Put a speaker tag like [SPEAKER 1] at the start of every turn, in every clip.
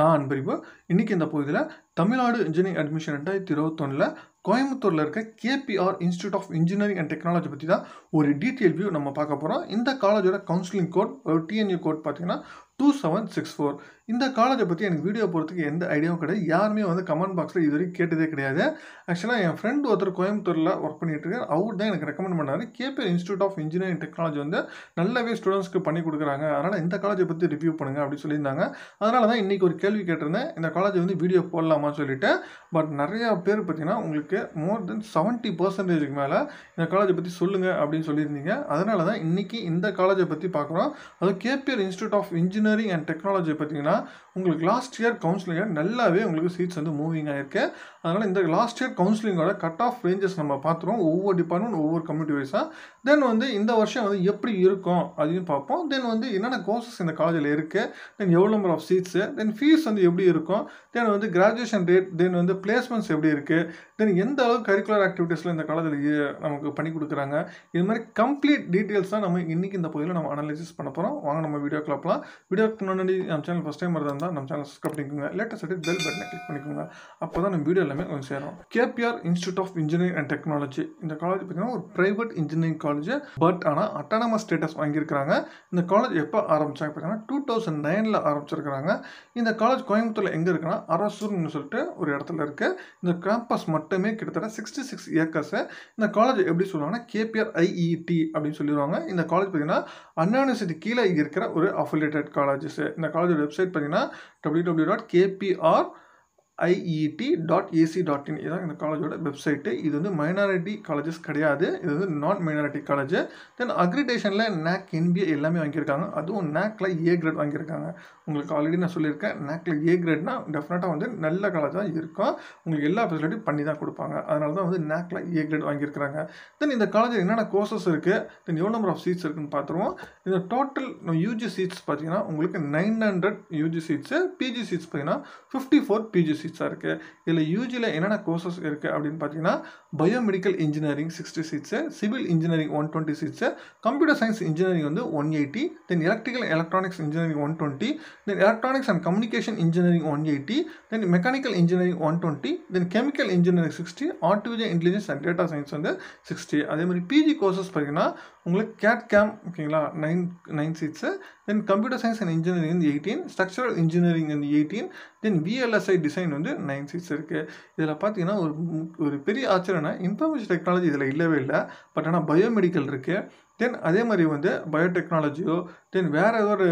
[SPEAKER 1] நான் அன்பறிவு இன்றைக்கி இந்த பகுதியில் தமிழ்நாடு இன்ஜினியரிங் அட்மிஷன் ரெண்டாயிரத்தி இருபத்தொன்னில் கோயம்புத்தூரில் இருக்க KPR institute of engineering and technology பற்றி தான் ஒரு டீட்டெயில் வியூ நம்ம பார்க்க போகிறோம் இந்த காலேஜோட கவுன்சிலிங் கோட் டிஎன்யூ கோட் பார்த்தீங்கன்னா டூ செவன் சிக்ஸ் ஃபோர் இந்த காலேஜை பற்றி எனக்கு வீடியோ போகிறதுக்கு எந்த ஐடியாவும் கிடையாது யாருமே வந்து கமெண்ட் பாக்ஸில் இது வரைக்கும் கேட்டதே கிடையாது ஆக்சுவலாக என் ஃப்ரெண்ட் ஒருத்தர் கோயம்புத்தூரில் ஒர்க் பண்ணிகிட்டு இருக்காரு அவர் தான் எனக்கு ரெக்கமெண்ட் பண்ணார் KPL institute of engineering technology வந்து நல்லாவே ஸ்டூடெண்ட்ஸ்க்கு பண்ணி கொடுக்குறாங்க அதனால் இந்த காலேஜை பற்றி ரிவ்யூ பண்ணுங்கள் அப்படின்னு சொல்லியிருந்தாங்க அதனால தான் இன்றைக்கி ஒரு கேள்வி கேட்டிருந்தேன் இந்த காலேஜ் வந்து வீடியோ போடலாமான்னு சொல்லிட்டு பட் நிறையா பேர் பார்த்தீங்கன்னா உங்களுக்கு மோர் தென் செவன்ட்டி பர்சன்டேஜுக்கு மேலே இந்த காலேஜை பற்றி சொல்லுங்கள் அப்படின்னு சொல்லியிருந்தீங்க அதனால தான் இன்றைக்கி இந்த காலேஜை பற்றி பார்க்குறோம் அதுவும் KPL institute of engineer engineering and technology பார்த்தீங்கன்னா உங்களுக்கு லாஸ்ட் இயர் கவுன்சிலிங்கோட நல்லாவே உங்களுக்கு சீட்ஸ் வந்து மூவிங் ஆகிருக்கு அதனால் இந்த லாஸ்ட் இயர் கவுன்சிலிங்கோட கட் ஆஃப் ரேஞ்சஸ் நம்ம பார்த்துருவோம் ஒவ்வொரு டிபார்ட்மெண்ட் ஒவ்வொரு கம்யூனிட்டி வைஸாக தென் வந்து இந்த வருஷம் வந்து எப்படி இருக்கும் அதையும் பார்ப்போம் தென் வந்து என்னென்ன கோர்சஸ் இந்த காலேஜில் இருக்குது தென் எவ்வளோ number of seats then fees வந்து எப்படி இருக்கும் தென் வந்து கிராஜுவேஷன் ரேட் தென் வந்து பிளேஸ்மெண்ட்ஸ் எப்படி இருக்குது தென் எந்த அளவுக்கு கரிக்குலர் ஆக்டிவிட்டீஸில் இந்த காலேஜில் நமக்கு பண்ணி கொடுக்குறாங்க இது மாதிரி கம்ப்ளீட் டீட்டெயில்ஸ் தான் நம்ம இன்றைக்கி இந்த பகுதியில் நம்ம அனலைசிஸ் பண்ண போகிறோம் வாங்க நம்ம வீடியோ கிளப்லாம் வீடியோ வீடியோக்கு முன்னாடி நம்ம சேனல் ஃபஸ்ட் டைம் வரதா இருந்தால் நம்ம சேனல் சப்ஸ்கிரைப் பண்ணிக்கோங்க லேட்டஸ்ட் சர்டிஃபிக் பெல் பட்டனை கிளிக் பண்ணிக்கோங்க அப்போ தான் நம்ம வீடியோ எல்லாமே கொஞ்சம் சேரும் KPR institute of engineering and technology இந்த காலேஜ் பார்த்தீங்கன்னா ஒரு பிரைவேட் இன்ஜினியரிங் காலேஜ் பட் ஆனால் அட்டானமஸ் ஸ்டேட்டஸ் வாங்கியிருக்கிறாங்க இந்த காலேஜ் எப்போ ஆரம்பித்தாங்க பார்த்தீங்கன்னா டூ தௌசண்ட் நைனில் ஆரம்பிச்சிருக்கிறாங்க இந்த காலேஜ் கோயம்புத்தூரில் எங்கே இருக்குன்னா அரசூர்னு சொல்லிட்டு ஒரு இடத்துல இருக்குது இந்த கேம்பஸ் மட்டுமே கிட்டத்தட்ட சிக்ஸ்டி சிக்ஸ் ஏக்கர்ஸு இந்த காலேஜ் எப்படி சொல்லுவாங்கன்னா கேபிஆர் ஐஇடி e அப்படின்னு சொல்லிடுவாங்க இந்த காலேஜ் பார்த்தீங்கன்னா அண்ணா யூனிவர்சிட்டி கீழே இருக்கிற ஒரு அஃபிலேட்டட் காலேஜ் காலேஜஸ் இந்த காலேஜோட வெப்சைட் பார்த்தீங்கன்னா W W dot KPR IET dot AC dot in இதுதான் இந்த காலேஜோட வெப்சைட்டு இது வந்து மைனாரிட்டி காலேஜஸ் கிடையாது இது வந்து நான் மைனாரிட்டி காலேஜ் தென் அக்ரிடேஷனில் நேக் என்பிஏ எல்லாமே வாங்கியிருக்காங்க அதுவும் நேக்கில் ஏ கிரேட் வாங்கியிருக்காங்க உங்களுக்கு ஆல்ரெடி நான் சொல்லியிருக்கேன் நேக்கில் ஏ கிரேட்னா டெஃபினட்டாக வந்து நல்ல காலேஜாக இருக்கும் உங்களுக்கு எல்லா ஃபெசிலிட்டியும் பண்ணி தான் கொடுப்பாங்க அதனால தான் வந்து நேக்கில் ஏ கிரேட் வாங்கியிருக்கிறாங்க தென் இந்த காலேஜில் என்னென்ன கோர்சஸ் இருக்குது தென் எவ்வளோ நம்பர் ஆஃப் சீட்ஸ் இருக்குன்னு பார்த்துருவோம் இந்த டோட்டல் யூஜி சீட்ஸ் பார்த்தீங்கன்னா உங்களுக்கு nine hundred UG seats PG seats பார்த்தீங்கன்னா ஃபிஃப்டி ஃபோர் பிஜி சீட்ஸாக இருக்குது இதில் யூஜியில் என்னென்ன கோர்சஸ் இருக்குது அப்படின்னு பார்த்தீங்கன்னா biomedical engineering sixty seats civil engineering one twenty seats computer science engineering வந்து one eighty then electrical electronics engineering one twenty then electronics and communication engineering one eighty then mechanical engineering one 120, then chemical engineering sixty artificial intelligence and data science வந்து sixty அதே மாதிரி PG courses பார்த்தீங்கன்னா உங்களுக்கு CAD CAM ஓகேங்களா nine nine seats then computer science and engineering வந்து eighteen structural engineering வந்து eighteen then VLSI design வந்து nine seats இருக்குது இதில் பார்த்தீங்கன்னா ஒரு ஒரு பெரிய ஆச்சரியம்னா இன்ஃபர்மேஷன் டெக்னாலஜி இதில் இல்லவே இல்லை பட் ஆனால் பயோமெடிக்கல் இருக்குது தென் அதே மாதிரி வந்து பயோடெக்னாலஜியோ தென் வேறு ஏதோ ஒரு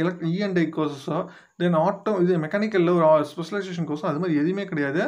[SPEAKER 1] எலக் இஎன்டை கோர்சஸோ தென் ஆட்டோ இது மெக்கானிக்கலில் ஒரு ஸ்பெஷலைசேஷன் கோர்ஸோ அது மாதிரி எதுவுமே கிடையாது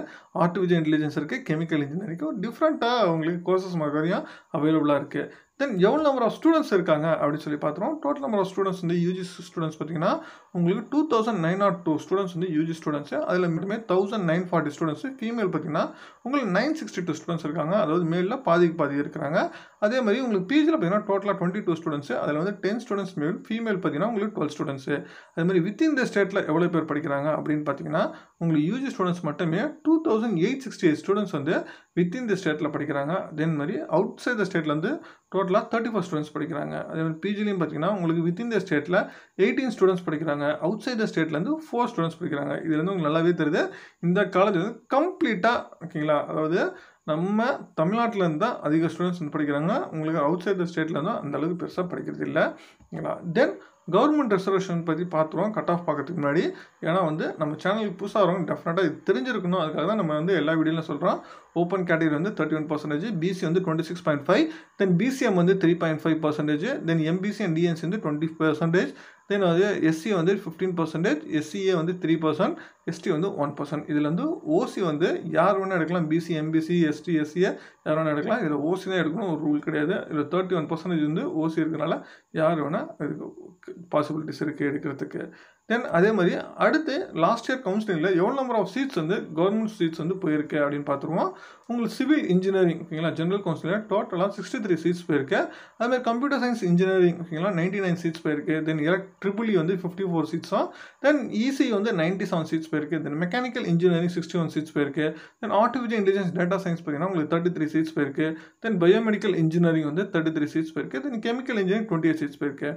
[SPEAKER 1] ஆர்டிஃபிஷியல் இன்டெலிஜென்ஸ் இருக்குது கெமிக்கல் இன்ஜினியரிங் டிஃப்ரெண்ட்டாக அவங்களுக்கு கோர்சஸ் மாதிரியும் அவைலபிளாக இருக்குது தென் எவ்வளோ நம்பர் ஆஃப் ஸ்டூடெண்ட்ஸ் இருக்காங்க அப்படின்னு சொல்லி பார்த்துருவோம் டோட்டல் நம்பர் ஆஃப் ஸ்டூடெண்ட்ஸ் வந்து யூஜி ஸ்டூடெண்ட்ஸ் பார்த்தீங்கன்னா உங்களுக்கு two thousand nine not two students வந்து யூஜி ஸ்டூடெண்ட்ஸு அதில் மட்டுமே thousand nine forty students female பார்த்தீங்கன்னா உங்களுக்கு நைன் சிக்ஸ்டி டூ ஸ்டூடெண்ட்ஸ் இருக்காங்க அதாவது மேலில் பாதிக்கு பாதி இருக்கிறாங்க அதே மாதிரி உங்களுக்கு பிஜியில் பார்த்தீங்கன்னா டோட்டலாக டுவெண்ட்டி டூ ஸ்டூடெண்ட்ஸ் அதில் வந்து டென் ஸ்டூடெண்ட்ஸ் மேல் ஃபீமேல் பார்த்தீங்கன்னா உங்களுக்கு டுவெல் ஸ்டூடெண்ட்ஸ் அதே மாதிரி வித்தின் த ஸ்டேட்டில் எவ்வளோ பேர் படிக்கிறாங்க அப்படின்னு பார்த்தீங்கன்னா உங்களுக்கு யூஜி ஸ்டூடெண்ட்ஸ் மட்டுமே two thousand eight sixty eight students வந்து வித்தின் தி ஸ்டேட்டில் படிக்கிறாங்க அதே மாதிரி அவுட் சைட் த ஸ்டேட்லேருந்து டோட்டலாக தேர்ட்டி ஃபோர் ஸ்டூடெண்ட்ஸ் படிக்கிறாங்க அதே மாதிரி பிஜிலையும் பார்த்தீங்கன்னா உங்களுக்கு வித்தின் த ஸ்டேட்டில் எயிட்டீன் ஸ்டூடெண்ட்ஸ் படிக்கிறாங்க அவுட் சைட் த ஸ்டேட்லேருந்து ஃபோர் ஸ்டூடெண்ட்ஸ் படிக்கிறாங்க இதுலேருந்து உங்களுக்கு நல்லாவே தெரியுது இந்த காலேஜ் வந்து கம்ப்ளீட்டாக ஓகேங்களா அதாவது நம்ம தமிழ்நாட்டிலேருந்து தான் அதிக ஸ்டூடெண்ட்ஸ் வந்து படிக்கிறாங்க உங்களுக்கு அவுட் சைட் த ஸ்டேட்டில் அந்த அந்தளவுக்கு பெருசாக படிக்கிறது இல்லை ஓகேங்களா தென் கவர்மெண்ட் ரிசர்வேஷன் பற்றி பார்த்துருவோம் கட் ஆஃப் பார்க்கறதுக்கு முன்னாடி ஏன்னா வந்து நம்ம சேனலுக்கு புதுசாக வரவங்க டெஃபினட்டாக இது தெரிஞ்சிருக்கணும் அதுக்காக தான் நம்ம வந்து எல்லா வீடியோலையும் சொல்கிறோம் ஓப்பன் கேட்டகரி வந்து தேர்ட்டி ஒன் பர்சன்டேஜ் பிசி வந்து twenty six point five then BCM வந்து three point five percentage then MBC and DNC வந்து டுவெண்ட்டி பர்சன்டேஜ் தென் வந்து எஸ்சி வந்து ஃபிஃப்டீன் பர்சன்டேஜ் எஸ்சிஏ வந்து த்ரீ பர்சன்ட் எஸ்டி வந்து ஒன் பர்சன்ட் இதில் வந்து ஓசி வந்து யார் வேணால் எடுக்கலாம் பிசி எம்பிசி எஸ்டி எஸ்சிஏ யார் வேணால் எடுக்கலாம் இதில் ஓசி தான் எடுக்கணும் ஒரு ரூல் கிடையாது இதில் தேர்ட்டி ஒன் பர்சன்டேஜ் வந்து ஓசி இருக்கிறனால யார் வேணால் பாசிபிலிட்டிஸ் இருக்குது எடுக்கிறதுக்கு தென் அதே மாதிரி அடுத்து லாஸ்ட் இயர் கவுன்சிலிங்கில் எவ்வளோ நம்பர் ஆஃப் சீட்ஸ் வந்து கவர்மெண்ட் சீட்ஸ் வந்து போயிருக்கு அப்படின்னு பார்த்துருவோம் உங்களுக்கு சிவில் இன்ஜினியரிங் ஓகேங்களா ஜென்ரல் கவுன்சிலில் டோட்டலாக சிக்ஸ்டி த்ரீ சீட்ஸ் போயிருக்கு அதுமாதிரி கம்ப்யூட்டர் சயின்ஸ் இன்ஜினியரிங் ஓகேங்களா நைன்ட்டி நைன் சீட்ஸ் போயிருக்கு தென் எலக்ட் ட்ரிபிள்இ வந்து ஃபிஃப்டி ஃபோர் சீட்ஸும் தென் இசி வந்து நைன்ட்டி செவன் சீட்ஸ் போயிருக்கு then mechanical engineering sixty one seats போயிருக்கு then artificial intelligence data science பார்த்தீங்கன்னா உங்களுக்கு தேர்ட்டி த்ரீ சீட்ஸ் போயிருக்கு தென் பயோமெடிக்கல் இன்ஜினியரிங் வந்து தேர்ட்டி த்ரீ சீட்ஸ் போயிருக்கு then chemical engineering twenty eight seats போயிருக்கு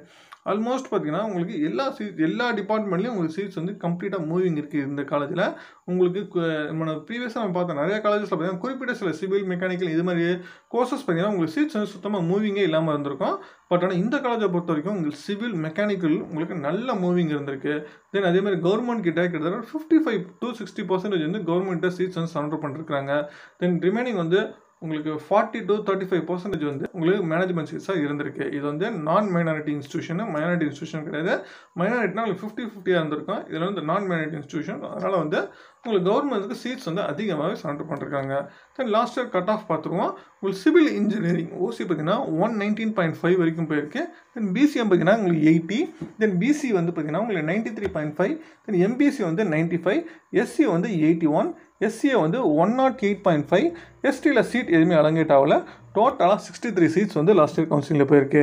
[SPEAKER 1] almost பார்த்தீங்கன்னா உங்களுக்கு எல்லா சீட் எல்லா டிபார்ட் டிபார்ட்மெண்ட்லேயும் உங்களுக்கு சீட்ஸ் வந்து கம்ப்ளீட்டாக மூவிங் இருக்குது இந்த காலேஜில் உங்களுக்கு நம்ம ப்ரீவியஸாக நம்ம பார்த்தோம் நிறைய காலேஜஸில் பார்த்தீங்கன்னா குறிப்பிட்ட சில சிவில் மெக்கானிக்கல் இது மாதிரி கோர்சஸ் பார்த்தீங்கன்னா உங்களுக்கு சீட்ஸ் வந்து சுத்தமாக மூவிங்கே இல்லாமல் இருந்திருக்கும் பட் ஆனால் இந்த காலேஜை பொறுத்த வரைக்கும் உங்களுக்கு சிவில் மெக்கானிக்கல் உங்களுக்கு நல்ல மூவிங் இருந்திருக்கு தென் அதே மாதிரி கவர்மெண்ட் கிட்ட கிட்டத்தட்ட fifty five to sixty percentage வந்து கவர்மெண்ட்டை சீட்ஸ் வந்து சரண்டர் பண்ணிருக்காங்க தென் ரிமைனிங் வந்து உங்களுக்கு forty to thirty five percentage வந்து உங்களுக்கு மேனேஜ்மெண்ட் சீட்ஸாக இருந்திருக்கு இது வந்து நான் மைனாரிட்டி இன்ஸ்டியூஷன் மைனாரிட்டி இன்ஸ்டியூஷன் கிடையாது மைனாரிட்டினா உங்களுக்கு ஃபிஃப்டி ஃபிஃப்டியாக இருந்திருக்கும் இதில் வந்து நான் மைனாரிட்டி இன்ஸ்டியூஷன் அதனால் வந்து உங்களுக்கு கவர்மெண்ட்டுக்கு சீட்ஸ் வந்து அதிகமாகவே சரண்டர் பண்ணிருக்காங்க then last year cut off பார்த்துருவோம் உங்களுக்கு சிவில் இன்ஜினியரிங் ஓசி பார்த்தீங்கன்னா ஒன் நைன்டீன் பாயிண்ட் ஃபைவ் வரைக்கும் போயிருக்கு தென் பிசிஎம் பார்த்தீங்கன்னா உங்களுக்கு எயிட்டி தென் பிசி வந்து பார்த்தீங்கன்னா உங்களுக்கு ninety three point five then MBC வந்து நைன்ட்டி ஃபைவ் எஸ்சி வந்து எயிட்டி ஒன் எஸ்சியை வந்து one not eight point five எஸ்டியில் சீட் எதுவுமே அலங்கேட் ஆகலை டோட்டலாக சிக்ஸ்டி த்ரீ சீட்ஸ் வந்து லாஸ்ட் இயர் கவுன்சிலிங்கில் போயிருக்கு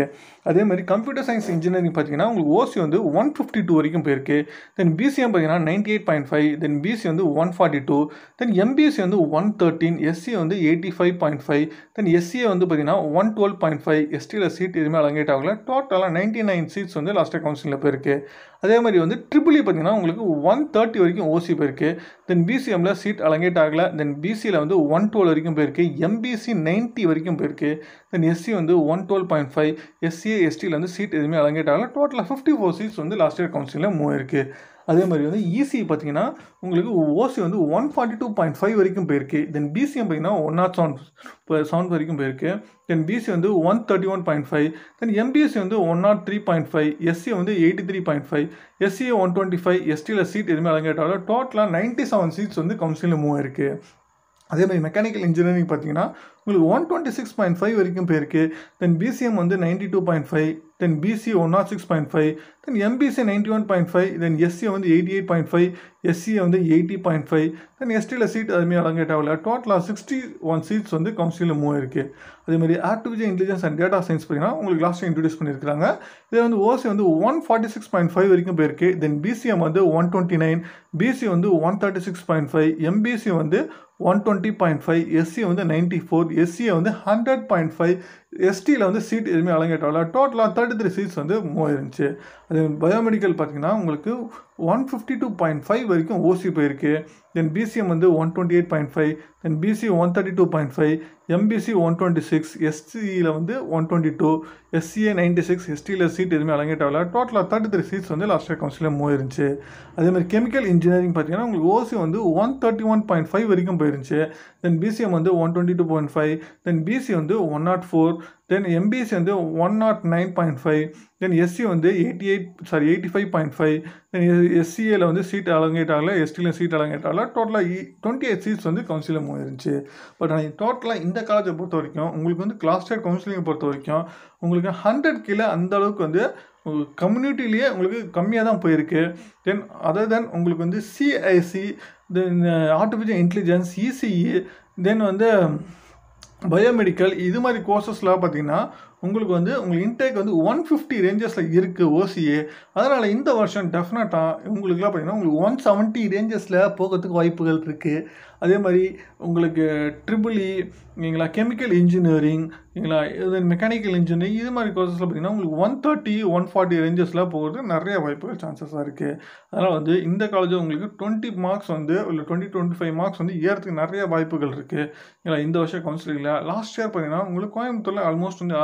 [SPEAKER 1] அதே மாதிரி கம்ப்யூட்டர் சயின்ஸ் இன்ஜினியரிங் பார்த்தீங்கன்னா உங்களுக்கு ஓசி வந்து ஒன் ஃபிஃப்டி டூ வரைக்கும் போயிருக்கு தென் பிசிஎம் பார்த்தீங்கன்னா ninety eight point five then BC வந்து one forty two then MBSC வந்து ஒன் தேர்ட்டின் எஸ்சி வந்து eighty five point five then SCA வந்து பார்த்தீங்கன்னா ஒன் டுவெல் பாயிண்ட் ஃபைவ் எஸ்டியில் சீட் எதுவுமே அலங்கேட் ஆகல டோட்டலாக நைன்ட்டி நைன் சீட்ஸ் வந்து லாஸ்ட் இயர் கவுன்சிலிங்கில் போயிருக்கு அதே மாதிரி வந்து ட்ரிபிள் e பார்த்தீங்கன்னா உங்களுக்கு ஒன் தேர்ட்டி வரைக்கும் ஓசி போயிருக்கு தென் பிசிஎம்மில் சீட் அலங்கேட் ஆகலை தென் பிசியில் வந்து ஒன் டுவெல் வரைக்கும் போயிருக்கு எம்பிசி நைன்ட்டி வரைக்கும் போயிருக்கு தென் எஸ்சி வந்து one twelve point five SC எஸ்டியில் வந்து சீட் எதுவுமே அலங்கேட் ஆகல டோட்டலாக ஃபிஃப்டி ஃபோர் சீட்ஸ் வந்து லாஸ்ட் இயர் கவுன்சிலில் மூவ் இருக்குது அதே மாதிரி வந்து இசி e பார்த்தீங்கன்னா உங்களுக்கு ஓசி வந்து one forty two point five வரைக்கும் போயிருக்கு தென் பிசிஎம் பார்த்தீங்கன்னா ஒன் நாட் செவன் செவன் வரைக்கும் போயிருக்கு தென் பிசி வந்து one thirty one point five then MBSC வந்து one not three point five SC வந்து eighty three point five SCA one twenty five எஸ்டியில் seat எதுவுமே அலங்கேட்டாலும் டோட்டலாக நைன்ட்டி செவன் சீட்ஸ் வந்து கவுன்சிலில் மூவ் இருக்குது அதே மாதிரி மெக்கானிக்கல் இன்ஜினியரிங் பார்த்தீங்கன்னா உங்களுக்கு one twenty six point five வரைக்கும் போயிருக்கு தென் பிசிஎம் வந்து ninety two point five then BC one not six point five then MBC ninety one point five then SC வந்து eighty eight point five SCA வந்து eighty point five then எஸ்டியில் seat அதுமாதிரி allocate ஆகல டோட்டலாக sixty one seeds வந்து கவுன்சிலில் move இருக்குது அதேமாதிரி artificial intelligence and data science பார்த்தீங்கன்னா உங்களுக்கு லாஸ்ட்டு இன்ட்ரடியூஸ் பண்ணியிருக்காங்க இதில் வந்து ஓசி வந்து one forty six point five வரைக்கும் போயிருக்கு தென் பிசிஎம் வந்து ஒன் டுவெண்ட்டி நைன் பிசி வந்து one thirty six point five MBC வந்து one twenty point five SC வந்து நைன்ட்டி ஃபோர் எஸ்சியை வந்து ஹண்ட்ரட் பாயிண்ட் ஃபைவ் எஸ்டியில் வந்து சீட் எதுவுமே அலங்கேட்டவில்ல டோட்டலாக தேர்ட்டி த்ரீ சீட்ஸ் வந்து மூவ் இருந்துச்சு அது பயோமெடிக்கல் பார்த்திங்கன்னா உங்களுக்கு one fifty two point five வரைக்கும் ஓசி போயிருக்கு தென் பிசிஎம் வந்து one twenty eight point five then BC one thirty two point five MBC one twenty six எஸ்சியில் வந்து one twenty two SCA ninety six எஸ்டியில் seat எதுவுமே அலங்கேட்டவில்ல டோட்டலாக thirty three seats வந்து லாஸ்ட் இயர் கவுன்சிலே மூவ் இருந்துச்சு அதேமாதிரி கெமிக்கல் இன்ஜினியரிங் பார்த்தீங்கன்னா உங்களுக்கு ஓசி வந்து one thirty one point five வரைக்கும் போயிருந்துச்சு தென் பிசிஎம் வந்து one twenty two point five then BC வந்து one not four then MBC வந்து one not nine point five then SC வந்து eighty eight sorry eighty five point five then எஸ்சிஏல வந்து seat allocate எஸ்டியில் seat allocate டோட்டலாக twenty eight seats வந்து counselling இருந்துச்சு but ஆனால் டோட்டலாக இந்த காலேஜை பொறுத்த வரைக்கும் உங்களுக்கு வந்து கிளாஸ்டர் கவுன்சிலிங்கை பொறுத்த வரைக்கும் உங்களுக்கு ஹண்ட்ரட் கீழே அந்த அளவுக்கு வந்து கம்யூனிட்டிலேயே உங்களுக்கு கம்மியாக தான் போயிருக்கு தென் அதர் தென் உங்களுக்கு வந்து CIC then artificial intelligence ECE then வந்து பயோமெடிக்கல் இது மாதிரி கோர்சஸ்லாம் பார்த்தீங்கன்னா உங்களுக்கு வந்து உங்களுக்கு இன்டேக் வந்து ஒன் ஃபிஃப்டி ரேஞ்சஸில் இருக்குது ஓசிஏ அதனால் இந்த வருஷம் டெஃபினட்டாக உங்களுக்குலாம் பார்த்தீங்கன்னா உங்களுக்கு ஒன் செவன்ட்டி ரேஞ்சஸில் போகிறதுக்கு வாய்ப்புகள் இருக்குது அதே மாதிரி உங்களுக்கு ட்ரிபிளி இல்லைங்களா கெமிக்கல் இன்ஜினியரிங் இல்லைங்களா இது மெக்கானிக்கல் இன்ஜினியரிங் இது மாதிரி கோர்சஸில் பார்த்திங்கன்னா உங்களுக்கு ஒன் தேர்ட்டி ஒன் ஃபார்ட்டி ரேஞ்சஸில் போகிறது நிறைய வாய்ப்புகள் சான்சஸாக இருக்குது அதனால் வந்து இந்த காலேஜில் உங்களுக்கு டுவெண்ட்டி மார்க்ஸ் வந்து இல்லை டுவெண்ட்டி டுவெண்ட்டி ஃபைவ் மார்க்ஸ் வந்து ஏறத்துக்கு நிறைய வாய்ப்புகள் இருக்குது இல்லை இந்த வருஷம் கவுன்சிலிங்கில் லாஸ்ட் இயர் பார்த்திங்கன்னா உங்களுக்கு கோயம்புத்தூரில் ஆல்மோஸ்ட் வந்து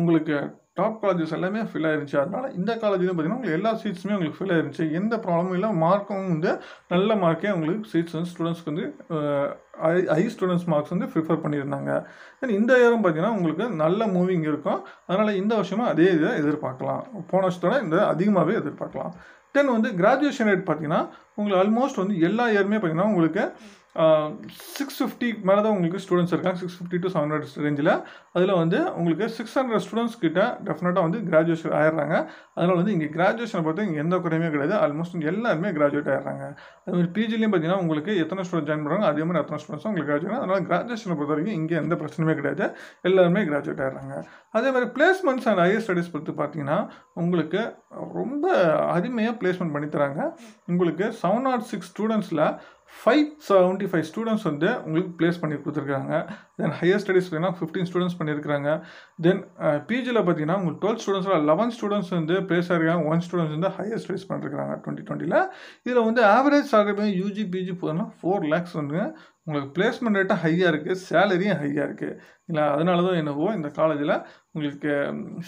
[SPEAKER 1] உங்களுக்கு டாப் காலேஜஸ் எல்லாமே ஃபில் ஆயிருந்துச்சு அதனால் இந்த காலேஜ்லையும் பார்த்தீங்கன்னா உங்களுக்கு எல்லா சீட்ஸுமே உங்களுக்கு ஃபில் ஆயிருந்துச்சு எந்த ப்ராப்ளமும் இல்லை மார்க்கும் வந்து நல்ல மார்க்கே உங்களுக்கு சீட்ஸ் வந்து ஸ்டூடெண்ட்ஸ்க்கு வந்து ஐ ஸ்டூடெண்ட்ஸ் மார்க்ஸ் வந்து ப்ரிஃபர் பண்ணியிருந்தாங்க தென் இந்த இயரும் பார்த்தீங்கன்னா உங்களுக்கு நல்ல மூவிங் இருக்கும் அதனால் இந்த வருஷமும் அதே இதை எதிர்பார்க்கலாம் போன வருஷத்தோட இந்த அதிகமாகவே எதிர்பார்க்கலாம் தென் வந்து கிராஜுவேஷன் ரேட் பார்த்தீங்கன்னா உங்களுக்கு ஆல்மோஸ்ட் வந்து எல்லா இயருமே பார்த்தீங்கன்னா உங்களுக்கு சிக்ஸ் ஃபிஃப்டி மேலே தான் உங்களுக்கு ஸ்டூடெண்ட்ஸ் இருக்காங்க six fifty to seven hundred ரேஞ்சில் அதில் வந்து உங்களுக்கு சிக்ஸ் ஹண்ட்ரட் ஸ்டூடெண்ட்ஸ் கிட்ட டெஃபினட்டாக வந்து கிராஜுவேஷன் ஆயிடுறாங்க அதனால் வந்து இங்கே கிராஜுவேஷனை பார்த்து இங்கே எந்த குறையுமே கிடையாது ஆல்மோஸ்ட் எல்லாருமே கிராஜுவேட் ஆயிடுறாங்க அது மாதிரி பிஜிலையும் பார்த்தீங்கன்னா உங்களுக்கு எத்தனை ஸ்டூடெண்ட் ஜாயின் பண்ணுறாங்க அதே மாதிரி எத்தனை ஸ்டூடெண்ட்ஸ் உங்களுக்கு கிராஜுவேட் அதனால் கிராஜுவேஷனை பொறுத்த வரைக்கும் இங்கே எந்த பிரச்சனையுமே கிடையாது எல்லாருமே கிராஜுவேட் ஆயிடுறாங்க அதே மாதிரி பிளேஸ்மெண்ட்ஸ் அண்ட் ஹையர் ஸ்டடீஸ் பொறுத்து பார்த்தீங்கன்னா உங்களுக்கு ரொம்ப அருமையாக பிளேஸ்மெண்ட் பண்ணித்தராங்க உங்களுக்கு செவன் ஆட் சிக்ஸ் ஸ்டூடெண்ட்ஸில் ஃபைவ் செவன்ட்டி ஃபைவ் ஸ்டூடெண்ட்ஸ் வந்து உங்களுக்கு பிளேஸ் பண்ணி கொடுத்துருக்காங்க தென் ஹையர் ஸ்டடீஸ் பார்த்தீங்கன்னா ஃபிஃப்டீன் ஸ்டூடெண்ட்ஸ் பண்ணியிருக்காங்க தென் பிஜியில் பார்த்தீங்கன்னா உங்களுக்கு டுவெல் ஸ்டூடெண்ட்ஸில் லெவன் ஸ்டூடெண்ட்ஸ் வந்து பிளேஸ் ஆகிருக்காங்க ஒன் ஸ்டூடெண்ட்ஸ் வந்து ஹையர் ஸ்டடீஸ் பண்ணிருக்காங்க டுவெண்ட்டி டுவெண்ட்டியில் இதில் வந்து ஆவரேஜ் சாலரி யூஜி பிஜி போதுன்னா ஃபோர் லேக்ஸ் வந்து உங்களுக்கு பிளேஸ்மெண்ட் ரேட்டும் ஹையாக இருக்குது சேலரியும் ஹையாக இருக்குது இல்லை அதனால தான் என்னவோ இந்த காலேஜில் உங்களுக்கு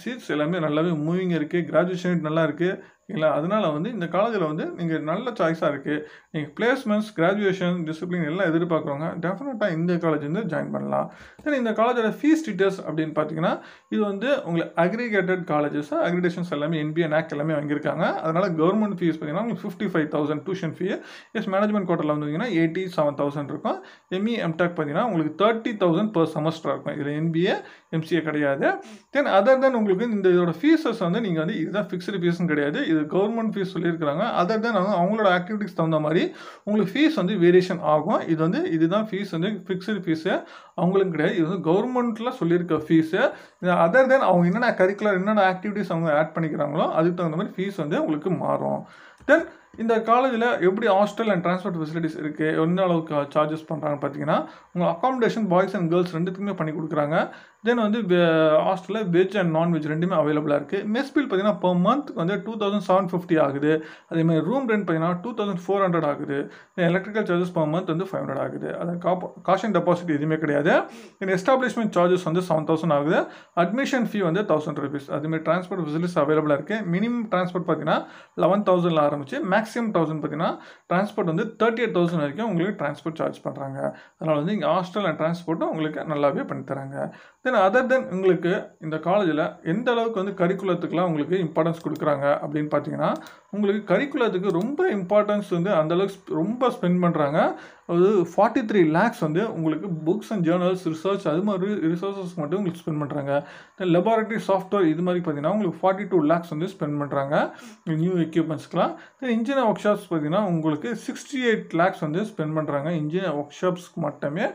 [SPEAKER 1] சீட்ஸ் எல்லாமே நல்லாவே மூவிங் இருக்குது கிராஜுவேஷன் நல்லா இருக்குது இல்லை அதனால் வந்து இந்த காலேஜில் வந்து நீங்கள் நல்ல சாய்ஸாக இருக்குது நீங்கள் பிளேஸ்மெண்ட்ஸ் கிராஜுவேஷன் டிசிப்ளின் எல்லாம் எதிர்பார்க்குறவங்க டெஃபினட்டாக இந்த காலேஜ் வந்து ஜாயின் பண்ணலாம் தென் இந்த காலேஜோட ஃபீஸ் டீட்டெயில்ஸ் அப்படின்னு பார்த்தீங்கன்னா இது வந்து உங்களுக்கு அக்ரிகேட்டட் காலேஜஸ் அக்ரிடேஷன்ஸ் எல்லாமே என்பிஏ நேக் எல்லாமே வாங்கியிருக்காங்க அதனால் கவர்மெண்ட் ஃபீஸ் பார்த்தீங்கன்னா உங்களுக்கு fifty five thousand tuition fees management கோட்டில் வந்து பார்த்தீங்கன்னா எயிட்டி செவன் தௌசண்ட் இருக்கும் எம்இ எம்டெக் e, பார்த்தீங்கன்னா உங்களுக்கு தேர்ட்டி தௌசண்ட் பர் செமஸ்டர் இருக்கும் இதில் என்பிஏ எம்சிஏ கிடையாது தென் அதர் தென் உங்களுக்கு இந்த இதோட ஃபீஸஸ் வந்து நீங்கள் வந்து இதுதான் ஃபிக்ஸ்டு ஃபீஸ்னு கிடையாது இது கவர்மெண்ட் ஃபீஸ் சொல்லியிருக்கிறாங்க அதர் தென் அவங்களோட ஆக்டிவிட்டிஸ் தகுந்த மாதிரி உங்களுக்கு ஃபீஸ் வந்து வேரியேஷன் ஆகும் இது வந்து இதுதான் ஃபீஸ் வந்து ஃபிக்ஸ்டு ஃபீஸு அவங்களுக்கு கிடையாது இது வந்து கவர்மெண்ட்டில் சொல்லியிருக்க ஃபீஸு அதர் தென் அவங்க என்னென்ன கரிக்குலர் என்னென்ன ஆக்டிவிட்டிஸ் அவங்க ஆட் பண்ணிக்கிறாங்களோ அதுக்கு தகுந்த மாதிரி ஃபீஸ் வந்து உங்களுக்கு மாறும் தென் இந்த காலேஜில் எப்படி ஹாஸ்டல் அண்ட் ட்ரான்ஸ்போர்ட் ஃபெசிலிட்டிஸ் இருக்குது எந்த அளவுக்கு சார்ஜஸ் பண்ணுறாங்க பார்த்தீங்கன்னா உங்கள் அக்காமடேஷன் பாய்ஸ் அண்ட் கேர்ள்ஸ் ரெண்டுத்துக்குமே பண்ணி கொடுக்குறாங்க தென் வந்து ஹாஸ்டலில் வெஜ் அண்ட் நான்வெஜ் ரெண்டுமே அவைலபிளாக இருக்குது மெஸ் பில் பார்த்தீங்கன்னா பர் மந்த் வந்து டூ தௌசண்ட் செவன் ஃபிஃப்டி ஆகுது அதேமாதிரி ரூம் ரெண்ட் பார்த்தீங்கன்னா டூ தௌசண்ட் ஃபோர் ஹண்ட்ரட் ஆகுது எலக்ட்ரிக்கல் சார்ஜஸ் பர் மந்த் வந்து ஃபைவ் ஹண்ட்ரட் ஆகுது அது காஷன் டெபாசிட் எதுவுமே கிடையாது தென் எஸ்டாப்ளிஷ்மெண்ட் சார்ஜஸ் வந்து செவன் தௌசண்ட் ஆகுது அட்மிஷன் ஃபீ வந்து தௌசண்ட் ருபீஸ் அதுமாதிரி ட்ரான்ஸ்போர்ட் ஃபெசிலிட்டிஸ் அவைலபிளாக இருக்குது மினிமம் ட்ரான்ஸ்போர்ட் பார்த்தீங்கன்னா லெவன் தௌசண்டில் ஆரம்பிச்சு மேக்ஸ் மேக்ஸிமம் தௌசண்ட் பார்த்தீங்கன்னா டிரான்ஸ்போர்ட் வந்து தேர்ட்டி எயிட் தௌசண்ட் வரைக்கும் உங்களுக்கு டிரான்ஸ்போர்ட் சார்ஜ் பண்ணுறாங்க அதனால் வந்து இங்கே ஹாஸ்டல் அண்ட் டிரான்ஸ்போர்ட்டும் உங்களுக்கு நல்லாவே பண்ணித்தராங்க தென் அதர் தென் உங்களுக்கு இந்த காலேஜில் எந்த அளவுக்கு வந்து கரிக்குலத்துக்குலாம் உங்களுக்கு இம்பார்ட்டன்ஸ் கொடுக்குறாங்க அப்படின்னு பார்த்தீங்கன்னா உங்களுக்கு கரிக்குலத்துக்கு ரொம்ப இம்பார்ட்டன்ஸ் வந்து அந்தளவுக்கு ரொம்ப ஸ்பெண்ட் பண்ணுறாங்க அது ஃபார்ட்டி த்ரீ லேக்ஸ் வந்து உங்களுக்கு புக்ஸ் அண்ட் ஜேர்னல்ஸ் ரிசர்ச் அது மாதிரி ரிசோர்ஸஸ் மட்டும் உங்களுக்கு ஸ்பெண்ட் பண்ணுறாங்க தென் லெபார்ட்டரி சாஃப்ட்வேர் இது மாதிரி பார்த்தீங்கன்னா உங்களுக்கு ஃபார்ட்டி டூ லேக்ஸ் வந்து ஸ்பெண்ட் பண்ணுறாங்க நியூ எக்யூப்மெண்ட்ஸ்க்குலாம் then engineer engine workshops பார்த்தீங்கன்னா உங்களுக்கு சிக்ஸ்டி எயிட் லேக்ஸ் வந்து ஸ்பெண்ட் பண்ணுறாங்க இன்ஜின் ஒர்க் ஷாப்ஸ்க்கு மட்டுமே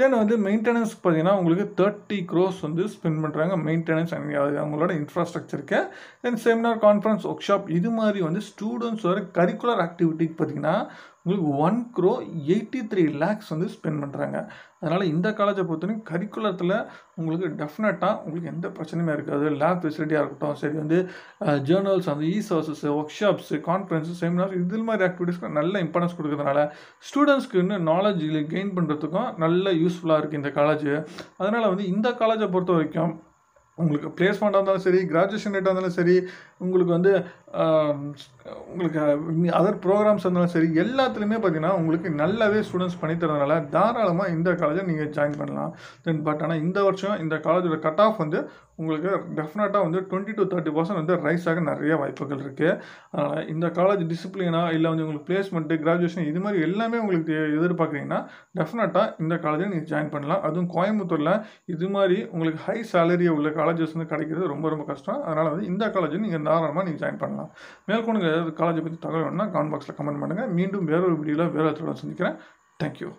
[SPEAKER 1] தென் வந்து மெயின்டெனன்ஸ் பார்த்தீங்கன்னா உங்களுக்கு தேர்ட்டி க்ரோஸ் வந்து ஸ்பெண்ட் பண்ணுறாங்க மெயின்டெனன்ஸ் அது அவங்களோட இன்ஃப்ராஸ்ட்ரக்சருக்கு then seminar conference workshop இது மாதிரி வந்து ஸ்டூடெண்ட்ஸ் வர கரிக்குலர் ஆக்டிவிட்டிக்கு பார்த்தீங்கன்னா உங்களுக்கு one crore eighty three lakhs வந்து ஸ்பெண்ட் பண்ணுறாங்க அதனால் இந்த காலேஜை பொறுத்தவரைக்கும் கரிக்குலத்தில் உங்களுக்கு டெஃபினட்டாக உங்களுக்கு எந்த பிரச்சனையுமே இருக்காது லேப் ஃபெசிலிட்டியாக இருக்கட்டும் சரி வந்து ஜேர்னல்ஸ் அந்த e sources workshops conference seminars இது மாதிரி ஆக்டிவிட்டீஸ்க்கு நல்ல இம்பார்ட்டன்ஸ் கொடுக்குறதுனால ஸ்டூடெண்ட்ஸ்க்கு இன்னும் நாலேஜ் கெயின் பண்ணுறதுக்கும் நல்ல யூஸ் யூஸ்ஃபுல்லாக இருக்குது இந்த காலேஜ் அதனால் வந்து இந்த காலேஜை பொறுத்த வரைக்கும் உங்களுக்கு பிளேஸ்மெண்ட்டாக இருந்தாலும் சரி கிராஜுவேஷன் ரேட்டாக இருந்தாலும் சரி உங்களுக்கு வந்து உங்களுக்கு அதர் ப்ரோக்ராம்ஸ் இருந்தாலும் சரி எல்லாத்துலேயுமே பார்த்தீங்கன்னா உங்களுக்கு நல்லாவே ஸ்டூடெண்ட்ஸ் பண்ணித்தரதுனால தாராளமாக இந்த காலேஜை நீங்கள் ஜாயின் பண்ணலாம் தென் பட் ஆனால் இந்த வருஷம் இந்த காலேஜோட கட் ஆஃப் வந்து உங்களுக்கு டெஃபினட்டாக வந்து டுவெண்ட்டி டு தேர்ட்டி பர்சன்ட் வந்து ரைஸ் ஆக நிறைய வாய்ப்புகள் இருக்குது அதனால் இந்த காலேஜ் டிசிப்ளினா இல்லை வந்து உங்களுக்கு பிளேஸ்மெண்ட்டு கிராஜுவேஷன் இது மாதிரி எல்லாமே உங்களுக்கு எதிர்பார்க்குறீங்கன்னா டெஃபினட்டாக இந்த காலேஜை நீங்கள் ஜாயின் பண்ணலாம் அதுவும் கோயம்புத்தூரில் இது மாதிரி உங்களுக்கு ஹை சேலரியை உள்ள காலேஜஸ் வந்து கிடைக்கிறது ரொம்ப ரொம்ப கஷ்டம் அதனால் வந்து இந்த காலேஜ் நீங்கள் தாராளமாக நீங்கள் ஜாயின் பண்ணலாம் பண்ணலாம் மேற்கொண்டு ஏதாவது காலேஜை பற்றி தகவல் வேணும்னா கமெண்ட் பாக்ஸில் கமெண்ட் பண்ணுங்கள் மீண்டும் வேறொரு வீடியோவில் வேறு இடத்துல சந்திக்கிறேன் தேங்க்யூ